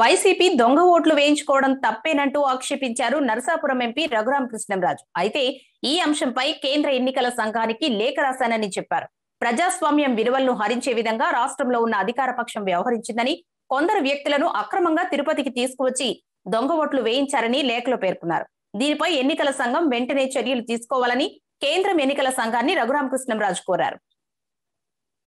YCP దొంగ ఓట్లు వేయించుకోవడం తప్పేనంటూ ఆక్షేపించారు నరసాపురం ఎంపీ రఘురాం కృష్ణంరాజు అయితే ఈ అంశంపై కేంద్ర ఎన్నికల సంఘానికి లేఖ రాశానని చెప్పారు ప్రజాస్వామ్యం విలువలను హరించే విధంగా రాష్ట్రంలో ఉన్న అధికార పక్షం వ్యవహరించిందని కొందరు వ్యక్తులను అక్రమంగా తిరుపతికి తీసుకువచ్చి దొంగ ఓట్లు వేయించారని లేఖలో పేర్కొన్నారు దీనిపై ఎన్నికల సంఘం వెంటనే చర్యలు తీసుకోవాలని కేంద్రం ఎన్నికల సంఘాన్ని రఘురామకృష్ణంరాజు కోరారు